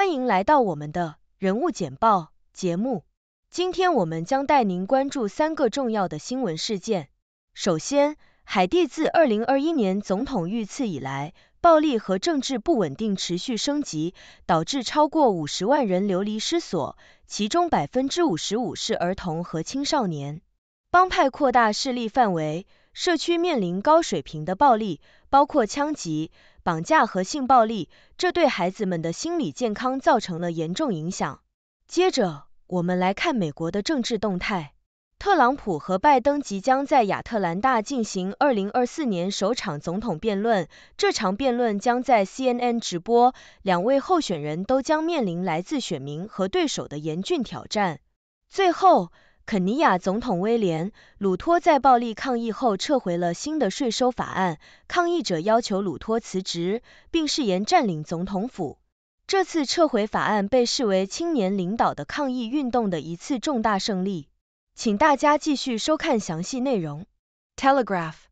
欢迎来到我们的人物简报节目。今天我们将带您关注三个重要的新闻事件。首先，海地自2021年总统遇刺以来，暴力和政治不稳定持续升级，导致超过50万人流离失所，其中55%是儿童和青少年。帮派扩大势力范围，社区面临高水平的暴力，包括枪击。绑架和性暴力，这对孩子们的心理健康造成了严重影响。接着，我们来看美国的政治动态。特朗普和拜登即将在亚特兰大进行2024年首场总统辩论，这场辩论将在 CNN 直播，两位候选人都将面临来自选民和对手的严峻挑战。最后。肯尼亚总统威廉·鲁托在暴力抗议后撤回了新的税收法案，抗议者要求鲁托辞职，并誓言占领总统府。这次撤回法案被视为青年领导的抗议运动的一次重大胜利。请大家继续收看详细内容。Telegraph。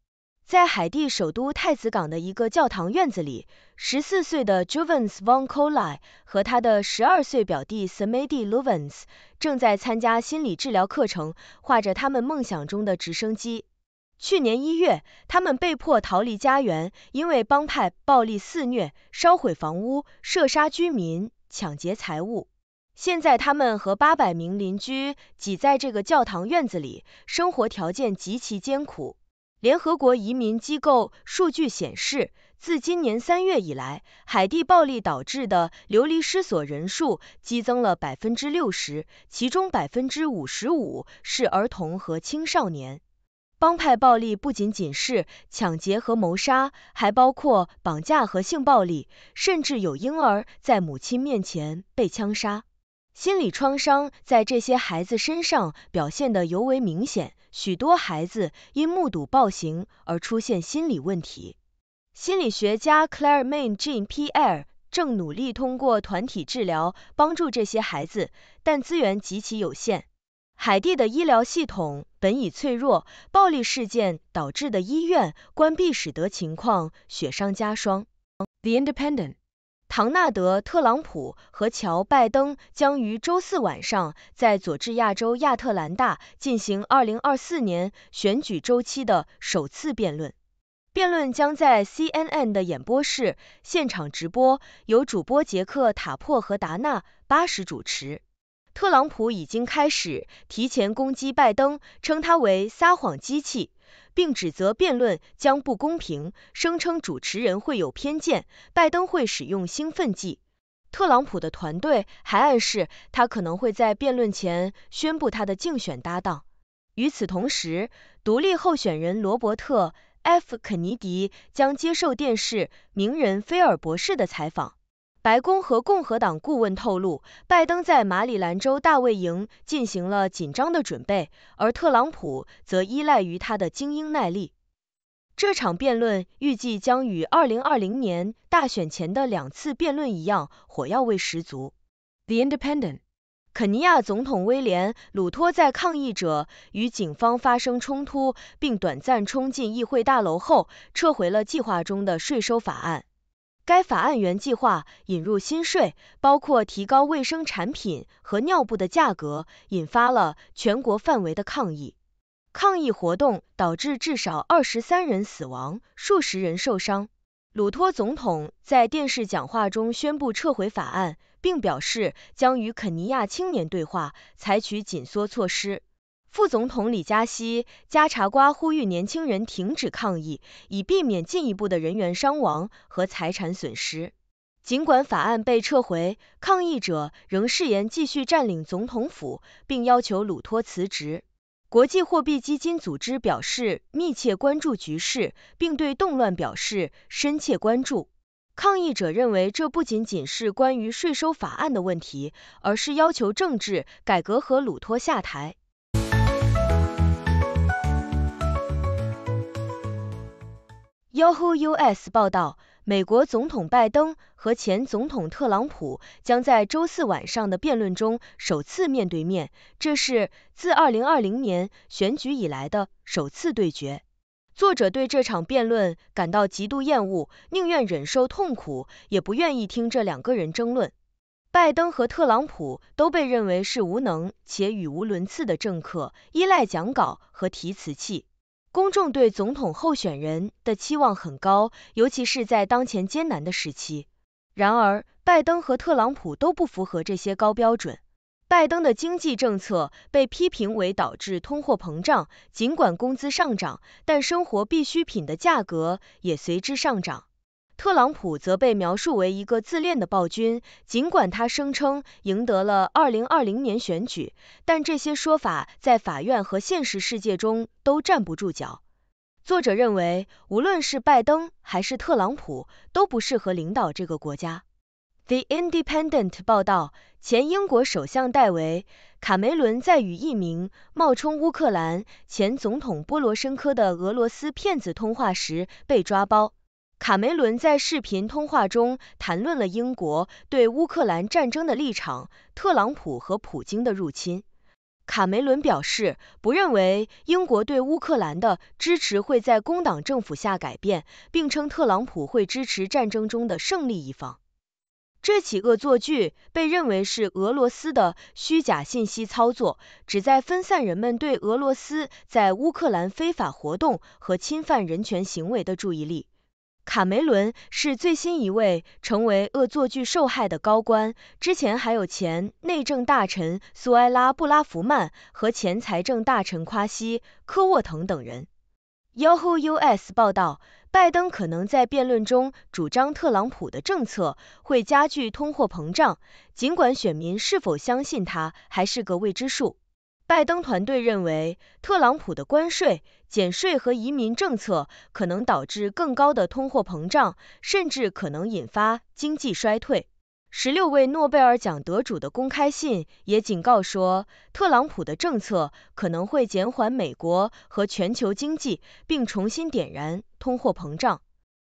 在海地首都太子港的一个教堂院子里，十四岁的 j u v e n s Von Coli a 和他的十二岁表弟 Samadi Louvins 正在参加心理治疗课程，画着他们梦想中的直升机。去年一月，他们被迫逃离家园，因为帮派暴力肆虐，烧毁房屋，射杀居民，抢劫财物。现在，他们和八百名邻居挤在这个教堂院子里，生活条件极其艰苦。联合国移民机构数据显示，自今年三月以来，海地暴力导致的流离失所人数激增了百分之六十，其中百分之五十五是儿童和青少年。帮派暴力不仅仅是抢劫和谋杀，还包括绑架和性暴力，甚至有婴儿在母亲面前被枪杀。心理创伤在这些孩子身上表现得尤为明显，许多孩子因目睹暴行而出现心理问题。心理学家 Claire Main Jean Pierre 正努力通过团体治疗帮助这些孩子，但资源极其有限。海地的医疗系统本已脆弱，暴力事件导致的医院关闭使得情况雪上加霜。The Independent 唐纳德·特朗普和乔·拜登将于周四晚上在佐治亚州亚特兰大进行2024年选举周期的首次辩论。辩论将在 CNN 的演播室现场直播，由主播杰克·塔珀和达纳·巴什主持。特朗普已经开始提前攻击拜登，称他为“撒谎机器”。并指责辩论将不公平，声称主持人会有偏见，拜登会使用兴奋剂。特朗普的团队还暗示他可能会在辩论前宣布他的竞选搭档。与此同时，独立候选人罗伯特 ·F· 肯尼迪将接受电视名人菲尔博士的采访。白宫和共和党顾问透露，拜登在马里兰州大卫营进行了紧张的准备，而特朗普则依赖于他的精英耐力。这场辩论预计将与2020年大选前的两次辩论一样，火药味十足。The Independent。肯尼亚总统威廉·鲁托在抗议者与警方发生冲突并短暂冲进议会大楼后，撤回了计划中的税收法案。该法案原计划引入新税，包括提高卫生产品和尿布的价格，引发了全国范围的抗议。抗议活动导致至少二十三人死亡，数十人受伤。鲁托总统在电视讲话中宣布撤回法案，并表示将与肯尼亚青年对话，采取紧缩措施。副总统李加西加查瓜呼吁年轻人停止抗议，以避免进一步的人员伤亡和财产损失。尽管法案被撤回，抗议者仍誓言继续占领总统府，并要求鲁托辞职。国际货币基金组织表示密切关注局势，并对动乱表示深切关注。抗议者认为，这不仅仅是关于税收法案的问题，而是要求政治改革和鲁托下台。Yahoo US 报道，美国总统拜登和前总统特朗普将在周四晚上的辩论中首次面对面，这是自2020年选举以来的首次对决。作者对这场辩论感到极度厌恶，宁愿忍受痛苦，也不愿意听这两个人争论。拜登和特朗普都被认为是无能且语无伦次的政客，依赖讲稿和提词器。公众对总统候选人的期望很高，尤其是在当前艰难的时期。然而，拜登和特朗普都不符合这些高标准。拜登的经济政策被批评为导致通货膨胀，尽管工资上涨，但生活必需品的价格也随之上涨。特朗普则被描述为一个自恋的暴君，尽管他声称赢得了2020年选举，但这些说法在法院和现实世界中都站不住脚。作者认为，无论是拜登还是特朗普都不适合领导这个国家。The Independent 报道，前英国首相戴维·卡梅伦在与一名冒充乌克兰前总统波罗申科的俄罗斯骗子通话时被抓包。卡梅伦在视频通话中谈论了英国对乌克兰战争的立场、特朗普和普京的入侵。卡梅伦表示，不认为英国对乌克兰的支持会在工党政府下改变，并称特朗普会支持战争中的胜利一方。这起恶作剧被认为是俄罗斯的虚假信息操作，旨在分散人们对俄罗斯在乌克兰非法活动和侵犯人权行为的注意力。卡梅伦是最新一位成为恶作剧受害的高官，之前还有前内政大臣苏埃拉·布拉福曼和前财政大臣夸西·科沃滕等人。Yahoo US 报道，拜登可能在辩论中主张特朗普的政策会加剧通货膨胀，尽管选民是否相信他还是个未知数。拜登团队认为，特朗普的关税。减税和移民政策可能导致更高的通货膨胀，甚至可能引发经济衰退。十六位诺贝尔奖得主的公开信也警告说，特朗普的政策可能会减缓美国和全球经济，并重新点燃通货膨胀。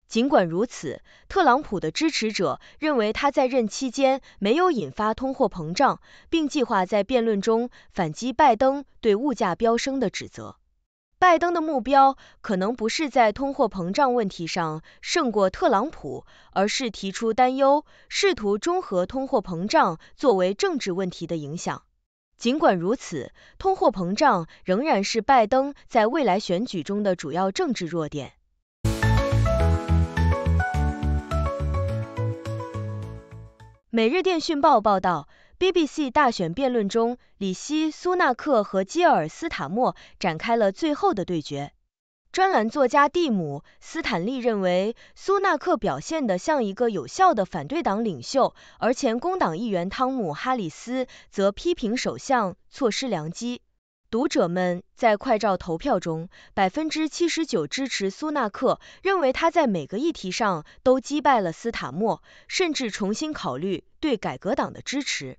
尽管如此，特朗普的支持者认为他在任期间没有引发通货膨胀，并计划在辩论中反击拜登对物价飙升的指责。拜登的目标可能不是在通货膨胀问题上胜过特朗普，而是提出担忧，试图中和通货膨胀作为政治问题的影响。尽管如此，通货膨胀仍然是拜登在未来选举中的主要政治弱点。《每日电讯报》报道。BBC 大选辩论中，里希·苏纳克和基尔·斯塔默展开了最后的对决。专栏作家蒂姆·斯坦利认为，苏纳克表现得像一个有效的反对党领袖，而前工党议员汤姆·哈里斯则批评首相错失良机。读者们在快照投票中，百分之七十九支持苏纳克，认为他在每个议题上都击败了斯塔默，甚至重新考虑对改革党的支持。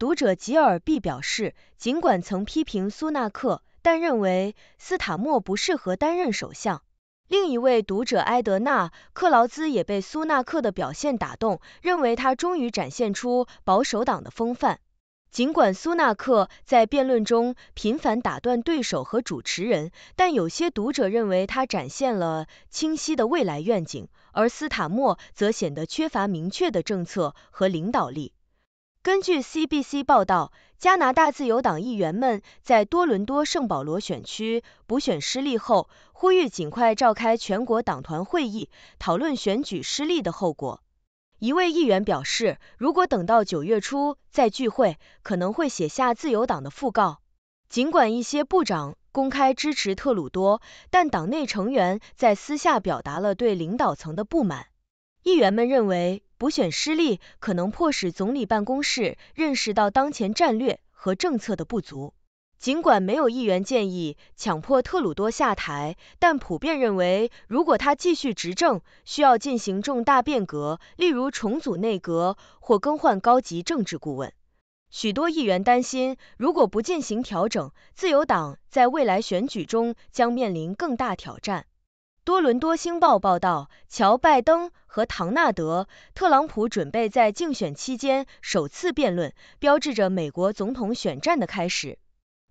读者吉尔必表示，尽管曾批评苏纳克，但认为斯塔默不适合担任首相。另一位读者埃德纳克劳兹也被苏纳克的表现打动，认为他终于展现出保守党的风范。尽管苏纳克在辩论中频繁打断对手和主持人，但有些读者认为他展现了清晰的未来愿景，而斯塔默则显得缺乏明确的政策和领导力。根据 CBC 报道，加拿大自由党议员们在多伦多圣保罗选区补选失利后，呼吁尽快召开全国党团会议，讨论选举失利的后果。一位议员表示，如果等到九月初再聚会，可能会写下自由党的讣告。尽管一些部长公开支持特鲁多，但党内成员在私下表达了对领导层的不满。议员们认为。补选失利可能迫使总理办公室认识到当前战略和政策的不足。尽管没有议员建议强迫特鲁多下台，但普遍认为，如果他继续执政，需要进行重大变革，例如重组内阁或更换高级政治顾问。许多议员担心，如果不进行调整，自由党在未来选举中将面临更大挑战。多伦多星报报道，乔·拜登和唐纳德·特朗普准备在竞选期间首次辩论，标志着美国总统选战的开始。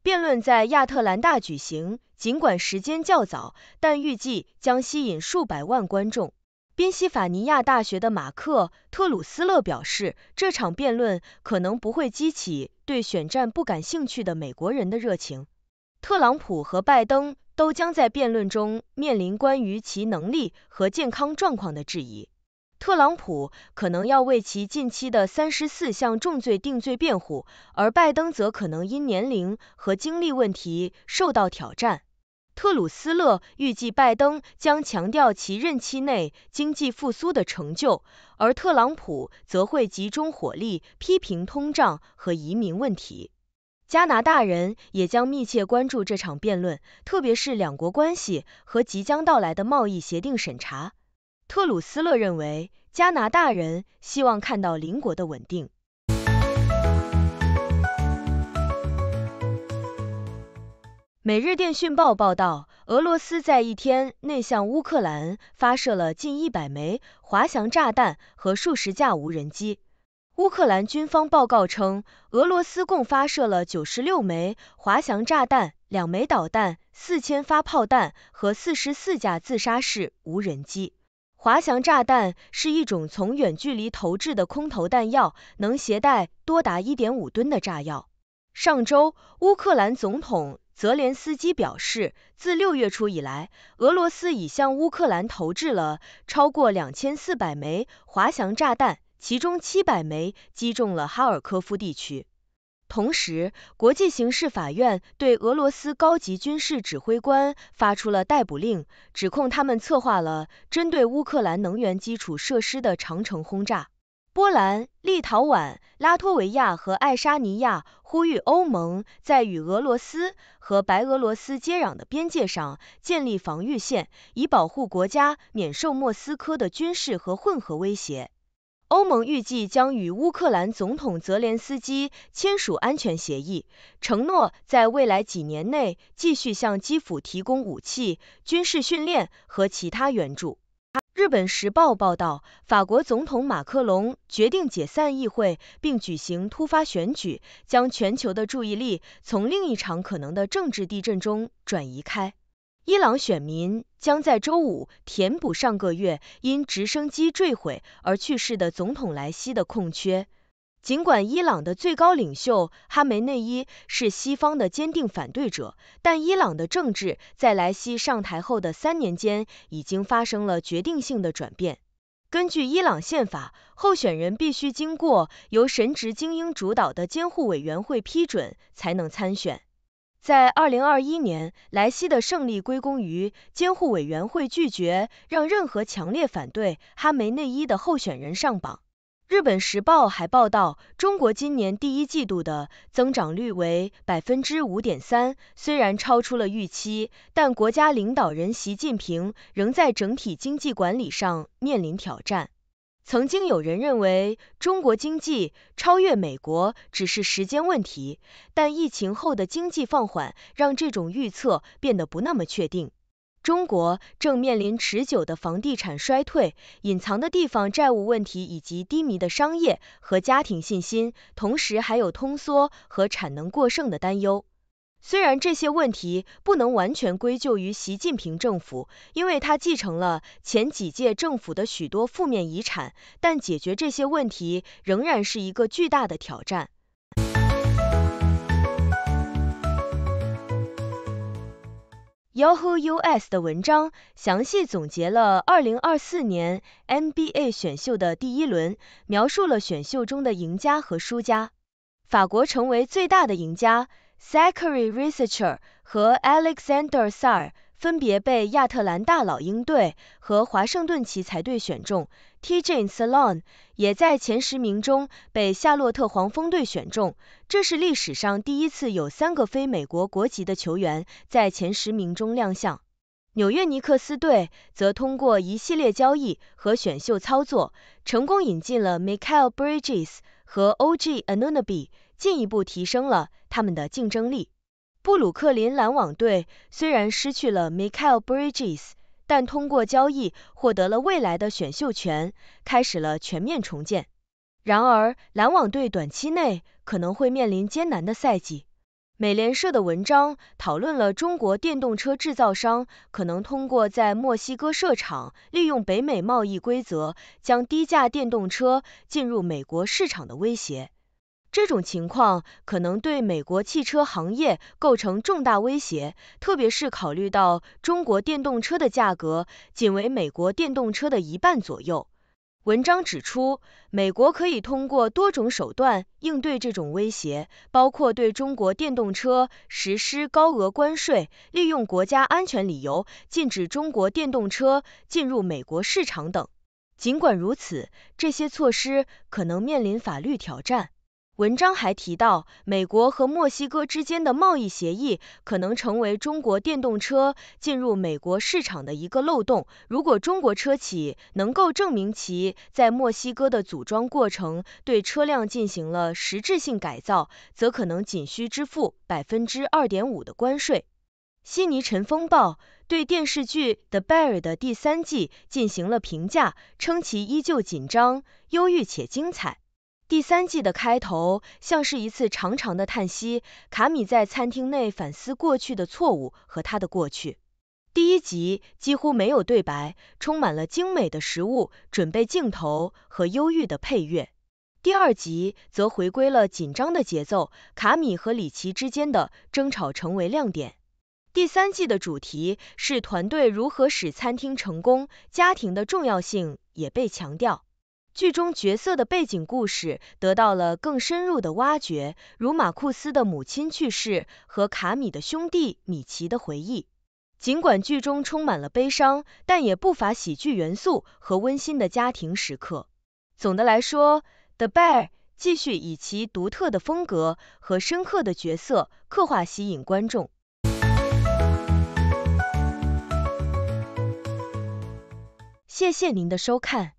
辩论在亚特兰大举行，尽管时间较早，但预计将吸引数百万观众。宾夕法尼亚大学的马克·特鲁斯勒表示，这场辩论可能不会激起对选战不感兴趣的美国人的热情。特朗普和拜登都将在辩论中面临关于其能力和健康状况的质疑。特朗普可能要为其近期的三十四项重罪定罪辩护，而拜登则可能因年龄和精力问题受到挑战。特鲁斯勒预计，拜登将强调其任期内经济复苏的成就，而特朗普则会集中火力批评通胀和移民问题。加拿大人也将密切关注这场辩论，特别是两国关系和即将到来的贸易协定审查。特鲁斯勒认为，加拿大人希望看到邻国的稳定。《每日电讯报》报道，俄罗斯在一天内向乌克兰发射了近100枚滑翔炸弹和数十架无人机。乌克兰军方报告称，俄罗斯共发射了九十六枚滑翔炸弹、两枚导弹、四千发炮弹和四十四架自杀式无人机。滑翔炸弹是一种从远距离投掷的空投弹药，能携带多达一点五吨的炸药。上周，乌克兰总统泽连斯基表示，自六月初以来，俄罗斯已向乌克兰投掷了超过两千四百枚滑翔炸弹。其中七百枚击中了哈尔科夫地区。同时，国际刑事法院对俄罗斯高级军事指挥官发出了逮捕令，指控他们策划了针对乌克兰能源基础设施的长城轰炸。波兰、立陶宛、拉脱维亚和爱沙尼亚呼吁欧盟在与俄罗斯和白俄罗斯接壤的边界上建立防御线，以保护国家免受莫斯科的军事和混合威胁。欧盟预计将与乌克兰总统泽连斯基签署安全协议，承诺在未来几年内继续向基辅提供武器、军事训练和其他援助。日本时报报道，法国总统马克龙决定解散议会并举行突发选举，将全球的注意力从另一场可能的政治地震中转移开。伊朗选民将在周五填补上个月因直升机坠毁而去世的总统莱西的空缺。尽管伊朗的最高领袖哈梅内伊是西方的坚定反对者，但伊朗的政治在莱西上台后的三年间已经发生了决定性的转变。根据伊朗宪法，候选人必须经过由神职精英主导的监护委员会批准才能参选。在二零二一年，莱西的胜利归功于监护委员会拒绝让任何强烈反对哈梅内伊的候选人上榜。日本时报还报道，中国今年第一季度的增长率为百分之五点三，虽然超出了预期，但国家领导人习近平仍在整体经济管理上面临挑战。曾经有人认为，中国经济超越美国只是时间问题，但疫情后的经济放缓让这种预测变得不那么确定。中国正面临持久的房地产衰退、隐藏的地方债务问题以及低迷的商业和家庭信心，同时还有通缩和产能过剩的担忧。虽然这些问题不能完全归咎于习近平政府，因为他继承了前几届政府的许多负面遗产，但解决这些问题仍然是一个巨大的挑战。Yahoo US 的文章详细总结了2024年 NBA 选秀的第一轮，描述了选秀中的赢家和输家。法国成为最大的赢家。s a h a r y r i s a r c h 和 Alexander s a r 分别被亚特兰大老鹰队和华盛顿奇才队选中，T.J. Salon 也在前十名中被夏洛特黄蜂队选中。这是历史上第一次有三个非美国国籍的球员在前十名中亮相。纽约尼克斯队则通过一系列交易和选秀操作，成功引进了 Mikal e Bridges 和 O.G. Anunoby。进一步提升了他们的竞争力。布鲁克林篮网队虽然失去了 Mikael Bridges，但通过交易获得了未来的选秀权，开始了全面重建。然而，篮网队短期内可能会面临艰难的赛季。美联社的文章讨论了中国电动车制造商可能通过在墨西哥设厂，利用北美贸易规则，将低价电动车进入美国市场的威胁。这种情况可能对美国汽车行业构成重大威胁，特别是考虑到中国电动车的价格仅为美国电动车的一半左右。文章指出，美国可以通过多种手段应对这种威胁，包括对中国电动车实施高额关税、利用国家安全理由禁止中国电动车进入美国市场等。尽管如此，这些措施可能面临法律挑战。文章还提到，美国和墨西哥之间的贸易协议可能成为中国电动车进入美国市场的一个漏洞。如果中国车企能够证明其在墨西哥的组装过程对车辆进行了实质性改造，则可能仅需支付百分之二点五的关税。悉尼晨风报对电视剧《The Bear》的第三季进行了评价，称其依旧紧张、忧郁且精彩。第三季的开头像是一次长长的叹息，卡米在餐厅内反思过去的错误和他的过去。第一集几乎没有对白，充满了精美的食物准备镜头和忧郁的配乐。第二集则回归了紧张的节奏，卡米和里奇之间的争吵成为亮点。第三季的主题是团队如何使餐厅成功，家庭的重要性也被强调。剧中角色的背景故事得到了更深入的挖掘，如马库斯的母亲去世和卡米的兄弟米奇的回忆。尽管剧中充满了悲伤，但也不乏喜剧元素和温馨的家庭时刻。总的来说，《The Bear》继续以其独特的风格和深刻的角色刻画吸引观众。谢谢您的收看。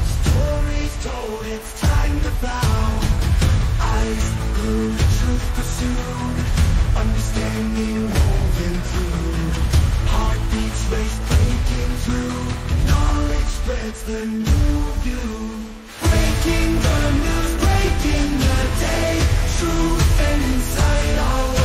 told it's time to bow Eyes glued, truth pursued Understanding woven through Heartbeats race breaking through Knowledge spreads the new view Breaking the news, breaking the day Truth and insight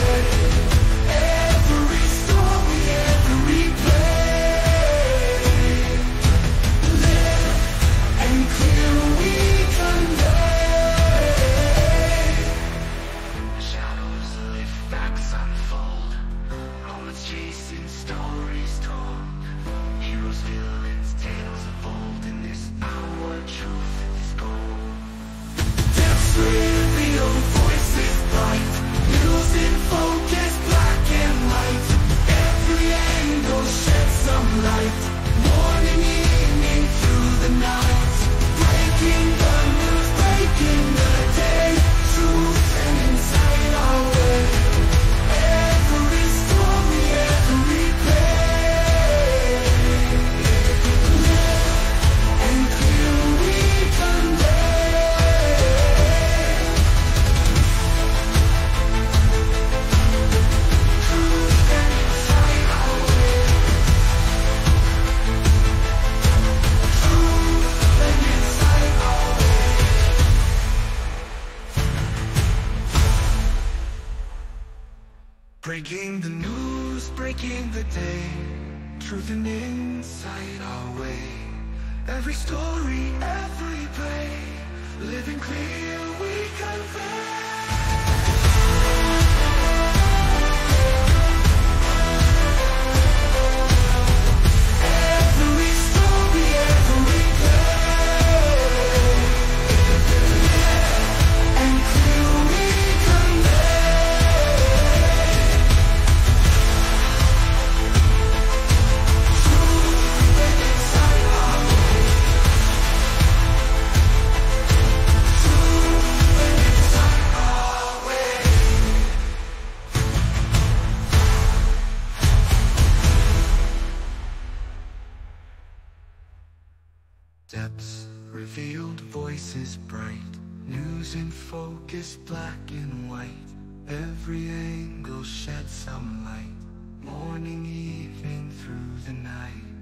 Every story, every play, living clear we confess. Depths revealed, voices bright News in focus, black and white Every angle shed some light Morning, evening, through the night